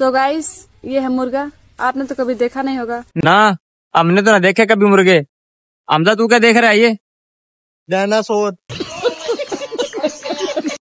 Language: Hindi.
तो गाइस ये है मुर्गा आपने तो कभी देखा नहीं होगा ना हमने तो ना देखे कभी मुर्गे हमदा तू क्या देख रहा है ये डायनासोर